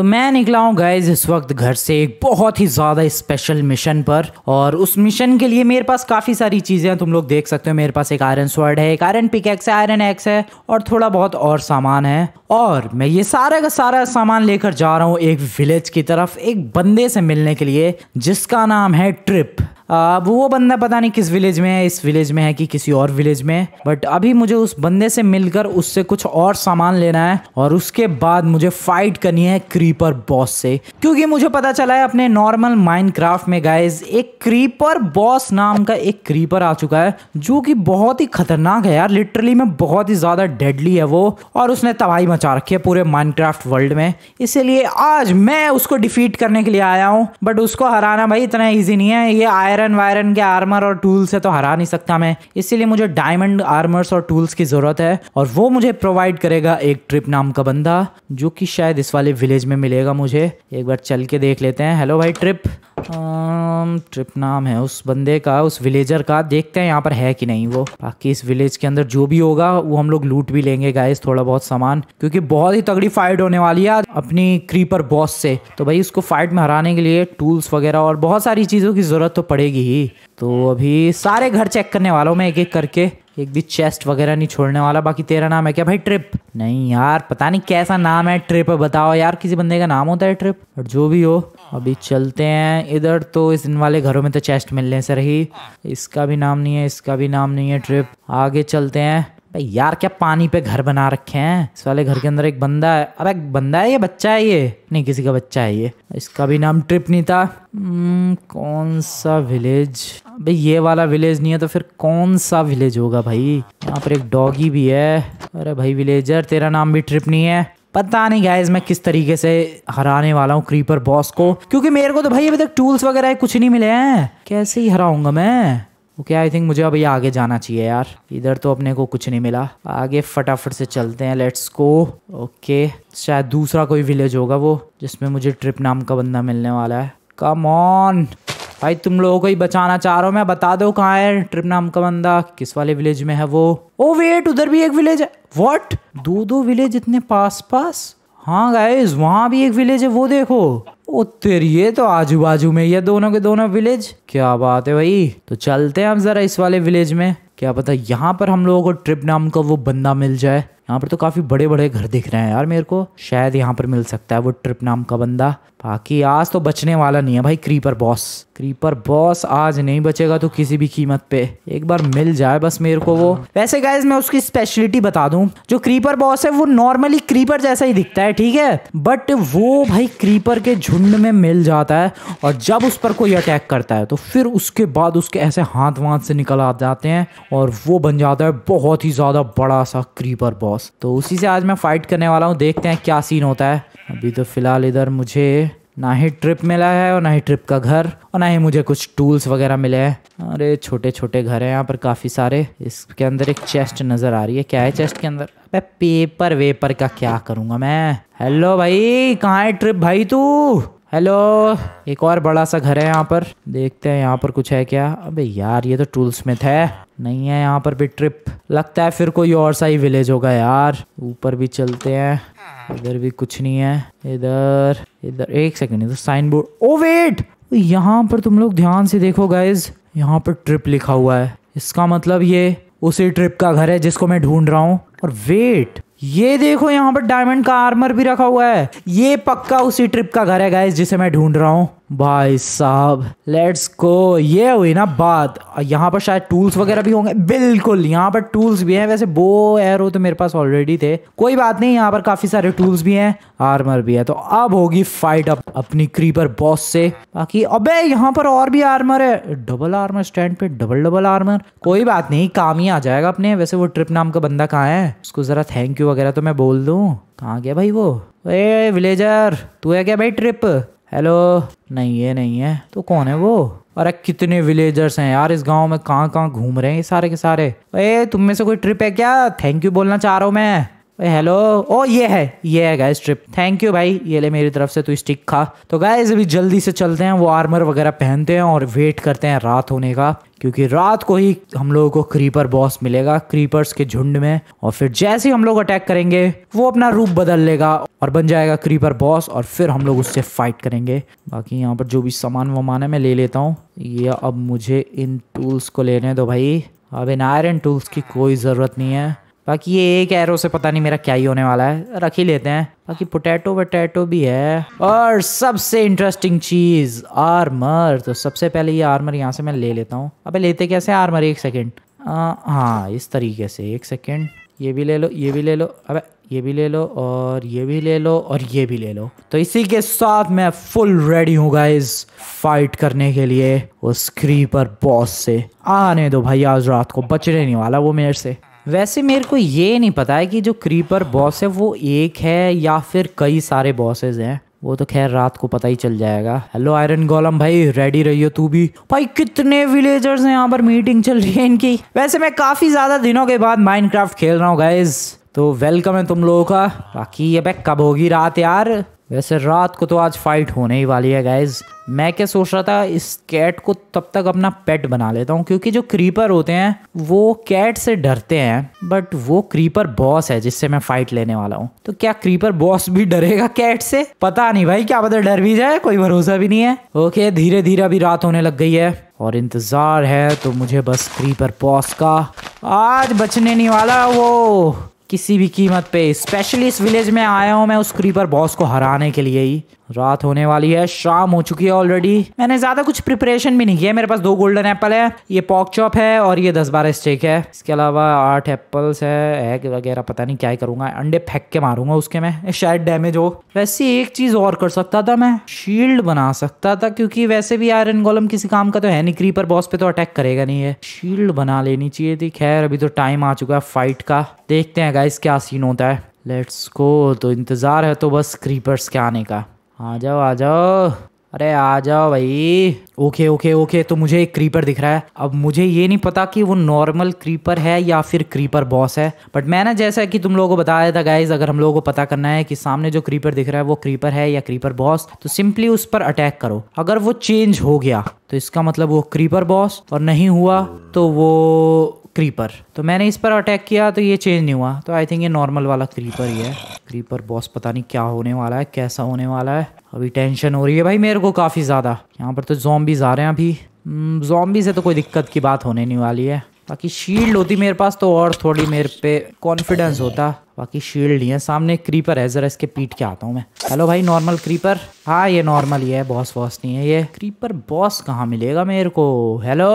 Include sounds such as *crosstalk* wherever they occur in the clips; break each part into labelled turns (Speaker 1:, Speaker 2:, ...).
Speaker 1: तो मैं निकला हूँ गाइज इस वक्त घर से एक बहुत ही ज़्यादा स्पेशल मिशन पर और उस मिशन के लिए मेरे पास काफ़ी सारी चीज़ें हैं तुम लोग देख सकते हो मेरे पास एक आयरन स्वर्ड है एक आयरन पिक एक्स है आयरन एक्स है और थोड़ा बहुत और सामान है और मैं ये सारा का सारा सामान लेकर जा रहा हूँ एक विलेज की तरफ एक बंदे से मिलने के लिए जिसका नाम है ट्रिप अब वो बंदा पता नहीं किस विलेज में है इस विलेज में है कि किसी और विलेज में बट अभी मुझे उस बंदे से मिलकर उससे कुछ और सामान लेना है और उसके बाद मुझे फाइट करनी है क्रीपर बॉस से क्योंकि मुझे पता चला है अपने नॉर्मल माइनक्राफ्ट में गाइज एक क्रीपर बॉस नाम का एक क्रीपर आ चुका है जो कि बहुत ही खतरनाक है यार लिटरली में बहुत ही ज्यादा डेडली है वो और उसने तबाही मचा रखी है पूरे माइनक्राफ्ट वर्ल्ड में इसीलिए आज मैं उसको डिफीट करने के लिए आया हूँ बट उसको हराना भाई इतना ईजी नहीं है ये आयर आयरन वायरन के आर्मर और टूल्स से तो हरा नहीं सकता मैं इसीलिए मुझे डायमंड आर्मर्स और टूल्स की जरूरत है और वो मुझे प्रोवाइड करेगा एक ट्रिप नाम का बंदा जो कि शायद इस वाले विलेज में मिलेगा मुझे एक बार चल के देख लेते हैं हेलो भाई ट्रिप ट्रिप नाम है उस बंदे का उस विलेजर का देखते हैं यहाँ पर है कि नहीं वो बाकी इस विलेज के अंदर जो भी होगा वो हम लोग लूट भी लेंगे गाइस थोड़ा बहुत सामान क्योंकि बहुत ही तगड़ी फाइट होने वाली है अपनी क्रीपर बॉस से तो भाई उसको फाइट में हराने के लिए टूल्स वगैरह और बहुत सारी चीज़ों की ज़रूरत तो पड़ेगी ही तो अभी सारे घर चेक करने वाला हूँ मैं एक एक करके एक भी चेस्ट वगैरह नहीं छोड़ने वाला बाकी तेरा नाम है क्या भाई ट्रिप नहीं यार पता नहीं कैसा नाम है ट्रिप बताओ यार किसी बंदे का नाम होता है ट्रिप और जो भी हो अभी चलते हैं इधर तो इस दिन वाले घरों में तो चेस्ट मिलने से रही इसका भी नाम नहीं है इसका भी नाम नहीं है ट्रिप आगे चलते हैं भाई यार क्या पानी पे घर बना रखे हैं इस वाले घर के अंदर एक बंदा है अरे बंदा है ये बच्चा है ये नहीं किसी का बच्चा है ये इसका भी नाम ट्रिप नहीं था हम्म, कौन सा विलेज भाई ये वाला विलेज नहीं है तो फिर कौन सा विलेज होगा भाई यहाँ पर एक डॉगी भी है अरे भाई विलेजर तेरा नाम भी ट्रिप नहीं है पता नहीं गाइज मैं किस तरीके से हराने वाला हूँ क्रीपर बॉस को क्योंकि मेरे को तो भाई अभी तक टूल्स वगैरह कुछ नहीं मिले हैं कैसे ही हराऊंगा मैं ओके आई थिंक मुझे अब ये आगे जाना चाहिए यार इधर तो अपने को कुछ नहीं मिला आगे फटाफट से चलते हैं लेट्स गो ओके शायद दूसरा कोई विलेज होगा वो जिसमें मुझे ट्रिप नाम का बंदा मिलने वाला है कम ऑन भाई तुम लोगों को ही बचाना चाह रहा हूँ मैं बता दो कहाँ है ट्रिप नाम का बंदा किस वाले विलेज में है वो ओ oh, वेट उधर भी एक विलेज है वॉट दो दो विलेज इतने पास पास हाँ गाइज वहाँ भी एक विलेज है वो देखो ओ तेरी ये तो आजू बाजू में ये दोनों के दोनों विलेज क्या बात है भाई तो चलते हैं हम जरा इस वाले विलेज में क्या पता यहाँ पर हम लोगों को ट्रिप नाम का वो बंदा मिल जाए यहाँ पर तो काफ़ी बड़े बड़े घर दिख रहे हैं यार मेरे को शायद यहाँ पर मिल सकता है वो ट्रिप नाम का बंदा बाकी आज तो बचने वाला नहीं है भाई क्रीपर बॉस क्रीपर बॉस आज नहीं बचेगा तो किसी भी कीमत पे एक बार मिल जाए बस मेरे को वो वैसे गाइज मैं उसकी स्पेशलिटी बता दू जो क्रीपर बॉस है वो नॉर्मली क्रीपर जैसा ही दिखता है ठीक है बट वो भाई क्रीपर के झुंड में मिल जाता है और जब उस पर कोई अटैक करता है तो फिर उसके बाद उसके ऐसे हाथ वाथ से निकल आ जाते हैं और वो बन जाता है बहुत ही ज्यादा बड़ा सा क्रीपर बॉस बॉस तो उसी से आज मैं फाइट करने वाला हूँ देखते हैं क्या सीन होता है अभी तो फिलहाल इधर मुझे ना ही ट्रिप मिला है और ना ही ट्रिप का घर और ना ही मुझे कुछ टूल्स वगैरह मिले हैं अरे छोटे छोटे घर हैं यहाँ पर काफ़ी सारे इसके अंदर एक चेस्ट नज़र आ रही है क्या है चेस्ट के अंदर अबे पेपर वेपर का क्या करूँगा मैं हेलो भाई कहाँ है ट्रिप भाई तू हेलो एक और बड़ा सा घर है यहाँ पर देखते हैं यहाँ पर कुछ है क्या अबे यार ये तो टूल स्मिथ है नहीं है यहाँ पर भी ट्रिप लगता है फिर कोई और सा ही विलेज होगा यार ऊपर भी चलते हैं इधर भी कुछ नहीं है इधर इधर एक सेकंड इधर साइन बोर्ड ओ वेट यहाँ पर तुम लोग ध्यान से देखो गाइज यहाँ पर ट्रिप लिखा हुआ है इसका मतलब ये उसी ट्रिप का घर है जिसको मैं ढूंढ रहा हूँ और वेट ये देखो यहाँ पर डायमंड का आर्मर भी रखा हुआ है ये पक्का उसी ट्रिप का घर है गाइस जिसे मैं ढूंढ रहा हूँ भाई साहब लेट्स गो ये हुई ना बात यहाँ पर शायद टूल्स वगैरह भी होंगे बिल्कुल यहाँ पर टूल्स भी हैं वैसे बो एरो तो मेरे पास ऑलरेडी थे कोई बात नहीं यहाँ पर काफी सारे टूल्स भी हैं आर्मर भी है तो अब होगी फाइट अप अपनी क्रीपर बॉस से बाकी अबे यहाँ पर और भी आर्मर है डबल आर्मर स्टैंड पे डबल डबल आर्मर कोई बात नहीं काम ही आ जाएगा अपने वैसे वो ट्रिप नाम का बंदा कहाँ है उसको जरा थैंक यू वगैरह तो मैं बोल दू कहाँ गया भाई वो ए विलेजर तू है क्या भाई ट्रिप हेलो नहीं है नहीं है तो कौन है वो अरे कितने विलेजर्स हैं यार इस गांव में कहाँ कहाँ घूम रहे हैं ये सारे के सारे ए तुम में से कोई ट्रिप है क्या थैंक यू बोलना चाह रहा हूँ मैं हेलो ओ ये है ये है गाइस ट्रिप थैंक यू भाई ये ले मेरी तरफ से तू स्टिक खा तो गाइस अभी जल्दी से चलते हैं वो आर्मर वगैरह पहनते हैं और वेट करते हैं रात होने का क्योंकि रात को ही हम लोगों को क्रीपर बॉस मिलेगा क्रीपर्स के झुंड में और फिर जैसे ही हम लोग अटैक करेंगे वो अपना रूप बदल लेगा और बन जाएगा क्रीपर बॉस और फिर हम लोग उससे फाइट करेंगे बाकी यहाँ पर जो भी सामान वामान है मैं ले लेता हूँ ये अब मुझे इन टूल्स को लेने दो भाई अब इन आयरन टूल्स की कोई ज़रूरत नहीं है बाकी ये एक एरो से पता नहीं मेरा क्या ही होने वाला है रख ही लेते हैं बाकी पोटैटो वटैटो भी है और सबसे इंटरेस्टिंग चीज आर्मर तो सबसे पहले ये आर्मर यहाँ से मैं ले लेता हूँ अबे लेते कैसे आर्मर एक सेकेंड हाँ इस तरीके से एक सेकेंड ये भी ले लो ये भी ले लो अबे ये भी ले लो और ये भी ले लो और ये भी ले लो तो इसी के साथ मैं फुल रेडी हूँ गाइज फाइट करने के लिए उस क्रीपर बॉस से आने दो भाई आज रात को बचने नहीं वाला वो मेरे से वैसे मेरे को ये नहीं पता है कि जो क्रीपर बॉस है वो एक है या फिर कई सारे बॉसेज हैं वो तो खैर रात को पता ही चल जाएगा हेलो आयरन गोलम भाई रेडी रहियो तू भी भाई कितने विलेजर्स हैं यहाँ पर मीटिंग चल रही है इनकी वैसे मैं काफ़ी ज़्यादा दिनों के बाद माइनक्राफ्ट खेल रहा हूँ गाइज तो वेलकम है तुम लोगों का बाकी अबे कब होगी रात यार वैसे रात को तो आज फाइट होने ही वाली है गाइज मैं क्या सोच रहा था इस कैट को तब तक अपना पेट बना लेता हूँ क्योंकि जो क्रीपर होते हैं वो कैट से डरते हैं बट वो क्रीपर बॉस है जिससे मैं फाइट लेने वाला हूँ तो क्या क्रीपर बॉस भी डरेगा कैट से पता नहीं भाई क्या पता डर भी जाए कोई भरोसा भी नहीं है ओके धीरे धीरे अभी रात होने लग गई है और इंतज़ार है तो मुझे बस क्रीपर बॉस का आज बचने नहीं वाला वो किसी भी कीमत पे स्पेशली इस विलेज में आया हूँ मैं उस क्रीपर बॉस को हराने के लिए ही रात होने वाली है शाम हो चुकी है ऑलरेडी मैंने ज्यादा कुछ प्रिपरेशन भी नहीं किया मेरे पास दो गोल्डन एप्पल है ये पॉक चॉप है और ये दस बारह स्टेक है इसके अलावा आठ एप्पल्स है एग वगैरह पता नहीं क्या ही करूंगा अंडे फेंक के मारूंगा उसके मैं शायद डैमेज हो वैसे एक चीज और कर सकता था मैं शील्ड बना सकता था क्योंकि वैसे भी आयरन गोलम किसी काम का तो है नहीं क्रीपर बॉस पे तो अटैक करेगा नहीं है शील्ड बना लेनी चाहिए थी खैर अभी तो टाइम आ चुका है फाइट का देखते हैं गाइस क्या सीन होता है लेट्स को तो इंतज़ार है तो बस क्रीपर्स के आने का आ जाओ आ जाओ अरे आ जाओ भाई ओके ओके ओके तो मुझे एक क्रीपर दिख रहा है अब मुझे ये नहीं पता कि वो नॉर्मल क्रीपर है या फिर क्रीपर बॉस है बट मैंने जैसा कि तुम लोगों को बताया था गाइज अगर हम लोगों को पता करना है कि सामने जो क्रीपर दिख रहा है वो क्रीपर है या क्रीपर बॉस तो सिंपली उस पर अटैक करो अगर वो चेंज हो गया तो इसका मतलब वो क्रीपर बॉस और नहीं हुआ तो वो क्रीपर तो मैंने इस पर अटैक किया तो ये चेंज नहीं हुआ तो आई थिंक ये नॉर्मल वाला क्रीपर ही है क्रीपर बॉस पता नहीं क्या होने वाला है कैसा होने वाला है अभी टेंशन हो रही है भाई मेरे को काफ़ी ज़्यादा यहाँ पर तो जॉम्बीज आ रहे हैं अभी जॉम्बी hmm, से तो कोई दिक्कत की बात होने नहीं वाली है बाकी शील्ड होती मेरे पास तो और थोड़ी मेरे पे कॉन्फिडेंस होता बाकी शील्ड ही है सामने क्रीपर है जरा इसके पीट के आता हूँ मैं हेलो भाई नॉर्मल क्रीपर हाँ ये नॉर्मल ही है बॉस वॉस नहीं है ये क्रीपर बॉस कहाँ मिलेगा मेरे को हेलो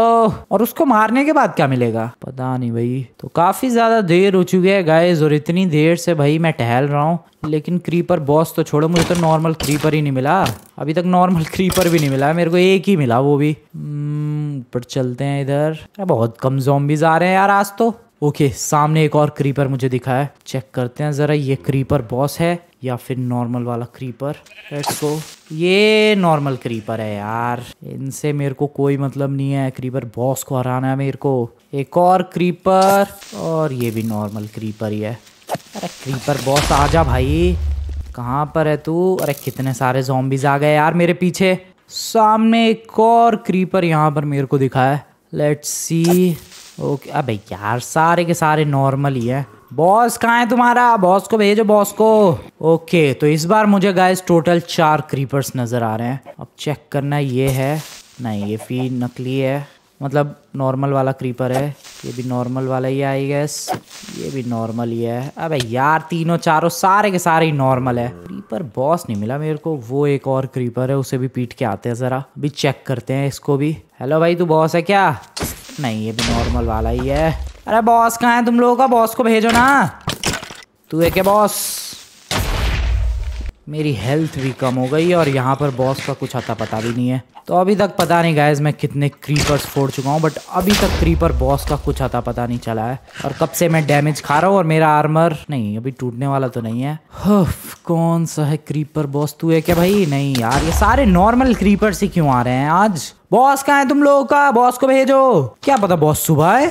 Speaker 1: और उसको मारने के बाद क्या मिलेगा पता नहीं भाई तो काफी ज्यादा देर हो चुकी है गाइज और इतनी देर से भाई मैं टहल रहा हूँ लेकिन क्रीपर बॉस तो छोड़ो मुझे तो नॉर्मल क्रीपर ही नहीं मिला अभी तक नॉर्मल क्रीपर *laughs* भी नहीं मिला मेरे को एक ही मिला वो भी हम्म, ऊपर चलते हैं इधर बहुत कम जोम्बीज आ रहे हैं यार आज तो ओके सामने एक और क्रीपर मुझे दिखा है चेक करते हैं ज़रा ये क्रीपर बॉस है या फिर नॉर्मल वाला क्रीपर लेट्स गो ये नॉर्मल क्रीपर है यार इनसे मेरे को कोई मतलब नहीं है क्रीपर बॉस को हराना है मेरे को एक और क्रीपर और ये भी नॉर्मल क्रीपर ही है अरे क्रीपर बॉस आ जा भाई कहाँ पर है तू अरे कितने सारे जॉम्बीज आ गए यार मेरे पीछे सामने एक और क्रीपर यहाँ पर मेरे को दिखा है लेट्स सी ओके अबे यार सारे के सारे नॉर्मल ही है बॉस कहाँ है तुम्हारा बॉस को भेजो बॉस को ओके तो इस बार मुझे गाइस टोटल चार क्रीपर्स नज़र आ रहे हैं अब चेक करना ये है नहीं ये फी नकली है मतलब नॉर्मल वाला क्रीपर है ये भी नॉर्मल वाला ही आई गैस ये भी नॉर्मल ही है अबे यार तीनों चारों सारे के सारे ही नॉर्मल है क्रीपर बॉस नहीं मिला मेरे को वो एक और क्रीपर है उसे भी पीट के आते हैं ज़रा अभी चेक करते हैं इसको भी हेलो भाई तू बॉस है क्या नहीं ये भी नॉर्मल वाला ही है अरे बॉस कहाँ है तुम लोगों का बॉस को भेजो ना तू है क्या बॉस मेरी हेल्थ भी कम हो गई और यहाँ पर बॉस का कुछ अता पता भी नहीं है तो अभी तक पता नहीं गाइज मैं कितने क्रीपर्स फोड़ चुका हूँ बट अभी तक क्रीपर बॉस का कुछ अता पता नहीं चला है और कब से मैं डैमेज खा रहा हूँ और मेरा आर्मर नहीं अभी टूटने वाला तो नहीं है कौन सा है क्रीपर बॉस तू है क्या भाई नहीं यार ये सारे नॉर्मल क्रीपर्स ही क्यों आ रहे हैं आज बॉस कहा है तुम लोगों का बॉस को भेजो क्या पता बॉस सुबह है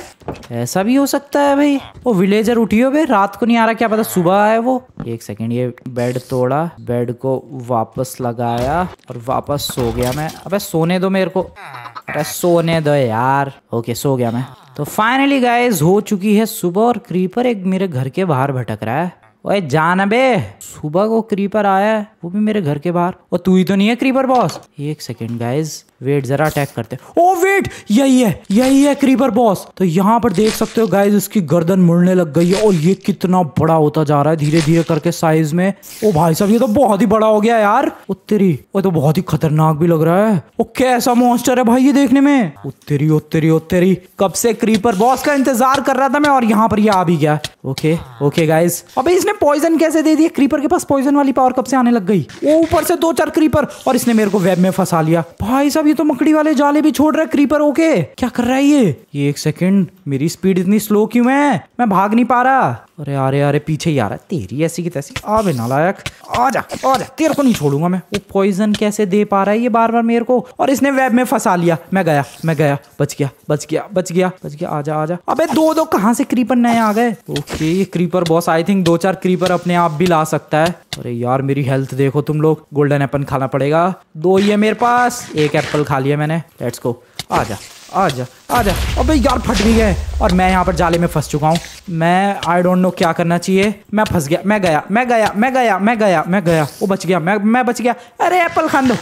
Speaker 1: ऐसा भी हो सकता है भाई वो विलेजर उठियो भाई रात को नहीं आ रहा क्या पता सुबह है वो एक सेकंड ये बेड तोड़ा बेड को वापस लगाया और वापस सो गया मैं अबे सोने दो मेरे को अरे सोने दो यार ओके सो गया मैं तो फाइनली गाइज हो चुकी है सुबह और क्रीपर एक मेरे घर के बाहर भटक रहा है ओए जान बे सुबह को क्रीपर आया है वो भी मेरे घर के बाहर और तू ही तो नहीं है क्रीपर बॉस एक सेकंड गाइज वेट जरा अटैक करते ओ वेट यही है यही है क्रीपर बॉस तो यहाँ पर देख सकते हो गाइज उसकी गर्दन मुड़ने लग गई है और ये कितना बड़ा होता जा रहा है धीरे धीरे करके साइज में ओ भाई साहब ये तो बहुत ही बड़ा हो गया यार उत्तरी वो तो बहुत ही खतरनाक भी लग रहा है ओ कैसा मोस्टर है भाई ये देखने में उत्तरी उत्तरी उत्तरी कब से क्रीपर बॉस का इंतजार कर रहा था मैं और यहाँ पर ये आ भी गया ओके ओके गाइज अभी इसने पॉइजन कैसे दे दिया क्रीपर के पास पॉइजन वाली पावर कब से आने लग गई ऊपर से दो चार क्रीपर और इसने मेरे को वेब में फंसा लिया भाई साहब साहब ये तो मकड़ी वाले जाले भी छोड़ रहा है क्रीपर ओके क्या कर रहा है ये ये एक सेकंड मेरी स्पीड इतनी स्लो क्यों है मैं भाग नहीं पा रहा अरे अरे अरे पीछे ही आ रहा है तेरी ऐसी की तैसी आ बे नालायक आ जा आ जा तेरे को नहीं छोड़ूंगा मैं वो पॉइजन कैसे दे पा रहा है ये बार बार मेरे को और इसने वेब में फंसा लिया मैं गया मैं गया बच गया बच गया बच गया बच गया आ जा आ जा अबे दो दो कहाँ से क्रीपर नए आ गए ओके ये क्रीपर बॉस आई थिंक दो चार क्रीपर अपने आप भी ला सकता है अरे यार मेरी हेल्थ देखो तुम लोग गोल्डन एप्पल खाना पड़ेगा दो ही है मेरे पास एक एप्पल खा लिया मैंने लेट्स गो आ जा आ जा आ जा अबे यार फट भी गए और मैं यहाँ पर जाले में फंस चुका हूँ मैं आई डोंट नो क्या करना चाहिए मैं फंस गया मैं गया मैं गया मैं गया मैं गया मैं गया वो बच गया मैं मैं बच गया अरे एप्पल खान दो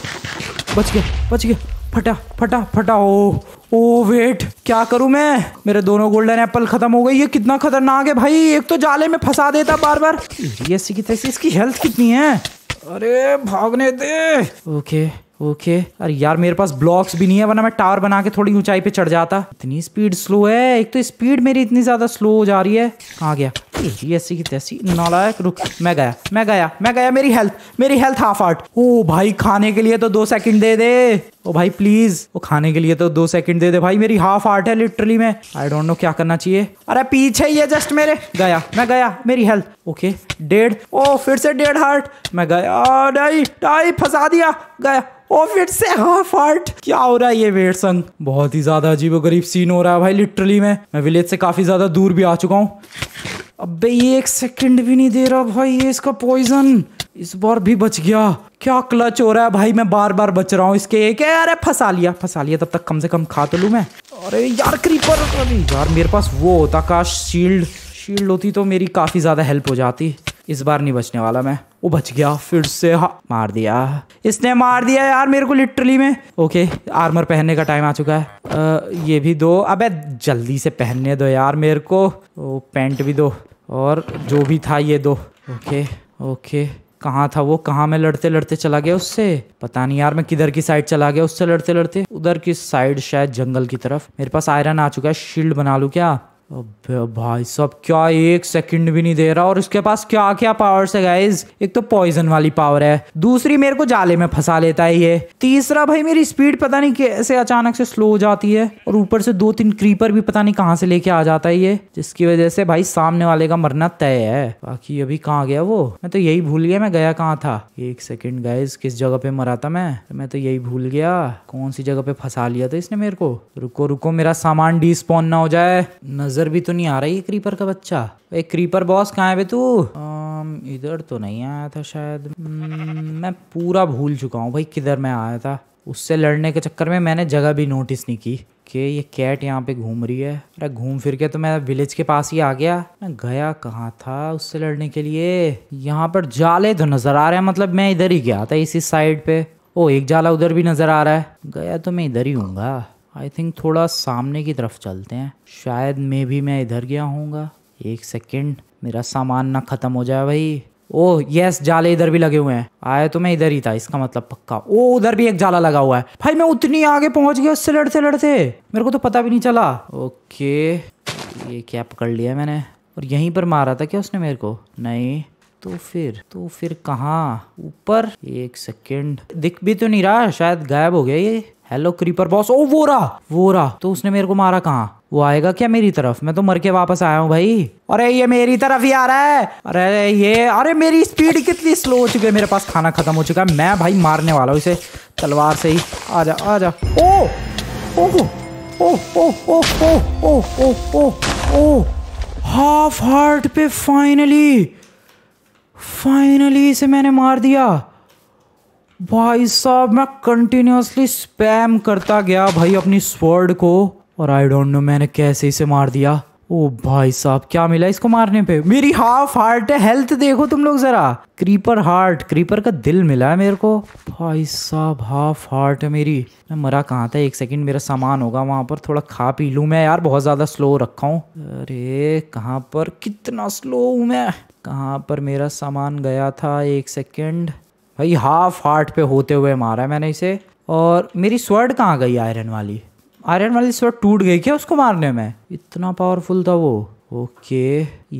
Speaker 1: बच गया बच गया फटा फटा फटा ओ ओ वेट क्या करूं मैं मेरे दोनों गोल्डन एप्पल खत्म हो गई ये कितना खतरनाक है भाई एक तो जाले में फंसा देता बार बार ये सी की तैसी इसकी हेल्थ कितनी है अरे भागने दे ओके ओके अरे यार मेरे पास ब्लॉक्स भी नहीं है वरना मैं टावर बना के थोड़ी ऊंचाई पे चढ़ जाता इतनी स्पीड स्लो है एक तो स्पीड मेरी इतनी ज्यादा स्लो हो जा रही है कहाँ गया जैसी की तैसी नालायक रुक मैं गया मैं गया मैं गया मेरी हेल्थ मेरी हेल्थ हाफ आर्ट ओ भाई खाने के लिए तो दो सेकंड दे दे ओ भाई प्लीज वो खाने के लिए तो दो सेकंड दे दे भाई मेरी हाफ आर्ट है लिटरली मैं आई डोंट नो क्या करना चाहिए अरे पीछे ही है जस्ट मेरे गया मैं गया मेरी हेल्थ ओके डेढ़ ओ फिर से डेढ़ हार्ट मैं गया डाई डाई फंसा दिया गया ओ फिर से हाफ आर्ट क्या हो रहा है ये वेट संग बहुत ही ज्यादा अजीब गरीब सीन हो रहा है भाई लिटरली मैं मैं विलेज से काफी ज्यादा दूर भी आ चुका हूँ अबे ये एक सेकंड भी नहीं दे रहा भाई ये इसका पॉइजन इस बार भी बच गया क्या क्लच हो रहा है भाई मैं बार बार बच रहा हूँ इसके एक है अरे फंसा लिया फंसा लिया तब तक कम से कम खा तो लू मैं अरे यार क्रीपर अभी यार मेरे पास वो होता काश शील्ड शील्ड होती तो मेरी काफ़ी ज़्यादा हेल्प हो जाती इस बार नहीं बचने वाला मैं वो बच गया फिर से हा मार दिया इसने मार दिया यार मेरे को लिटरली में ओके आर्मर पहनने का टाइम आ चुका है आ, ये भी दो अबे जल्दी से पहनने दो यार मेरे को वो पैंट भी दो और जो भी था ये दो ओके ओके कहाँ था वो कहाँ मैं लड़ते लड़ते चला गया उससे पता नहीं यार मैं किधर की साइड चला गया उससे लड़ते लड़ते उधर की साइड शायद जंगल की तरफ मेरे पास आयरन आ चुका है शील्ड बना लूँ क्या अबे भाई साहब क्या एक सेकंड भी नहीं दे रहा और उसके पास क्या क्या पावर है गाइज एक तो पॉइजन वाली पावर है दूसरी मेरे को जाले में फंसा लेता है ये तीसरा भाई मेरी स्पीड पता नहीं कैसे अचानक से स्लो हो जाती है और ऊपर से दो तीन क्रीपर भी पता नहीं कहाँ से लेके आ जाता है ये जिसकी वजह से भाई सामने वाले का मरना तय है बाकी अभी कहाँ गया वो मैं तो यही भूल गया मैं गया कहाँ था एक सेकेंड गाइज किस जगह पे मरा था मैं मैं तो यही भूल गया कौन सी जगह पे फंसा लिया था इसने मेरे को रुको रुको मेरा सामान डी ना हो जाए नजर इधर भी तो नहीं आ रही क्रीपर का बच्चा एक क्रीपर बॉस कहाँ है बे तू इधर तो नहीं आया था शायद हम्म, मैं पूरा भूल चुका हूँ भाई किधर मैं आया था उससे लड़ने के चक्कर में मैंने जगह भी नोटिस नहीं की कि ये कैट यहाँ पे घूम रही है अरे घूम फिर के तो मैं विलेज के पास ही आ गया मैं गया कहाँ था उससे लड़ने के लिए यहाँ पर जाले तो नजर आ रहे हैं मतलब मैं इधर ही गया था इसी साइड पे ओ एक जाला उधर भी नजर आ रहा है गया तो मैं इधर ही हूँगा आई थिंक थोड़ा सामने की तरफ चलते हैं शायद मे भी मैं इधर गया हूँगा एक सेकेंड मेरा सामान ना ख़त्म हो जाए भाई ओह यस जाले इधर भी लगे हुए हैं आया तो मैं इधर ही था इसका मतलब पक्का ओ उधर भी एक जाला लगा हुआ है भाई मैं उतनी आगे पहुंच गया उससे लड़ते लड़ते मेरे को तो पता भी नहीं चला ओके ये क्या पकड़ लिया मैंने और यहीं पर मारा था क्या उसने मेरे को नहीं तो फिर तो फिर कहाँ ऊपर एक सेकेंड दिख भी तो नहीं रहा शायद गायब हो गया ये हेलो क्रीपर बॉस ओ वो रहा वो रहा तो उसने मेरे को मारा कहा वो आएगा क्या मेरी तरफ मैं तो मर के वापस आया हूँ भाई अरे ये मेरी तरफ ही आ रहा है अरे ये अरे मेरी स्पीड कितनी स्लो हो चुकी है मेरे पास खाना खत्म हो चुका है मैं भाई मारने वाला हूँ इसे तलवार से ही आ जा आ जा ओ ओ ओ ओ ओ ओ ओ ओ ओ ओ हाफ हार्ट पे फाइनली फाइनली इसे मैंने मार दिया भाई साहब मैं कंटिन्यूसली स्पैम करता गया भाई अपनी स्वर्ड को और आई डोंट नो मैंने कैसे इसे मार दिया ओ भाई साहब क्या मिला इसको मारने पे मेरी हाफ हार्ट है हेल्थ देखो तुम लोग जरा क्रीपर हार्ट क्रीपर का दिल मिला है मेरे को भाई साहब हाफ हार्ट है मेरी मैं मरा कहाँ था एक सेकंड मेरा सामान होगा वहां पर थोड़ा खा पी लू मैं यार बहुत ज़्यादा स्लो रखा हूँ अरे कहाँ पर कितना स्लो हूँ मैं कहाँ पर मेरा सामान गया था एक सेकेंड भाई हाफ हार्ट पे होते हुए मारा है मैंने इसे और मेरी स्वर्ड कहाँ गई आयरन वाली आयरन वाली स्वर्ड टूट गई क्या उसको मारने में इतना पावरफुल था वो ओके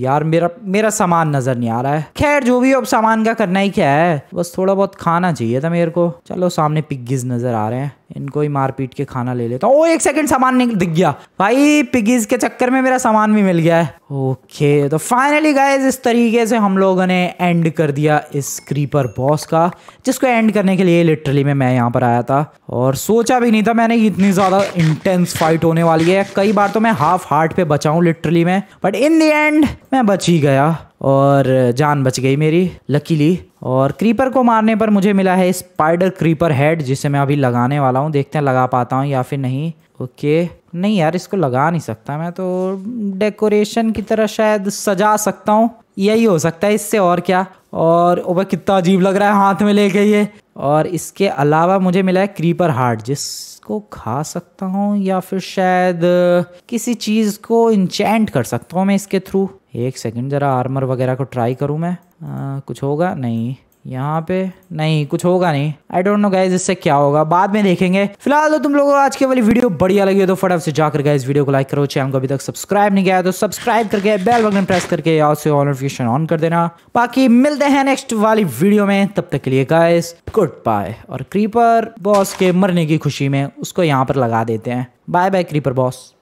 Speaker 1: यार मेरा मेरा सामान नजर नहीं आ रहा है खैर जो भी अब सामान का करना ही क्या है बस थोड़ा बहुत खाना चाहिए था मेरे को चलो सामने पिग्गीज नजर आ रहे हैं इनको ही मार पीट के खाना ले लेता हूँ ओ एक सेकंड सामान निकल दिख गया भाई पिगीज के चक्कर में मेरा सामान भी मिल गया है ओके तो फाइनली गाइज इस तरीके से हम लोगों ने एंड कर दिया इस क्रीपर बॉस का जिसको एंड करने के लिए लिटरली में मैं यहाँ पर आया था और सोचा भी नहीं था मैंने इतनी ज़्यादा इंटेंस फाइट होने वाली है कई बार तो मैं हाफ हार्ट पे बचाऊ लिटरली में बट इन दी एंड मैं बच ही गया और जान बच गई मेरी लकीली और क्रीपर को मारने पर मुझे मिला है स्पाइडर क्रीपर हेड जिसे मैं अभी लगाने वाला हूँ देखते हैं लगा पाता हूँ या फिर नहीं ओके नहीं यार इसको लगा नहीं सकता मैं तो डेकोरेशन की तरह शायद सजा सकता हूँ यही हो सकता है इससे और क्या और वह कितना अजीब लग रहा है हाथ में लेके ये और इसके अलावा मुझे मिला है क्रीपर हार्ट जिसको खा सकता हूँ या फिर शायद किसी चीज़ को इंचेंट कर सकता हूँ मैं इसके थ्रू एक सेकंड ज़रा आर्मर वगैरह को ट्राई करूँ मैं आ, कुछ होगा नहीं यहाँ पे नहीं कुछ होगा नहीं आई डोंट नो गाइज इससे क्या होगा बाद में देखेंगे फिलहाल तो तुम लोगों को आज के वाली वीडियो बढ़िया लगी हो तो फटाफट से जाकर गाइज वीडियो को लाइक करो चैनल को अभी तक सब्सक्राइब नहीं किया तो सब्सक्राइब करके बेल बटन प्रेस करके और से ऑल नोटिफिकेशन ऑन कर देना बाकी मिलते हैं नेक्स्ट वाली वीडियो में तब तक के लिए गाइज गुड बाय और क्रीपर बॉस के मरने की खुशी में उसको यहाँ पर लगा देते हैं बाय बाय क्रीपर बॉस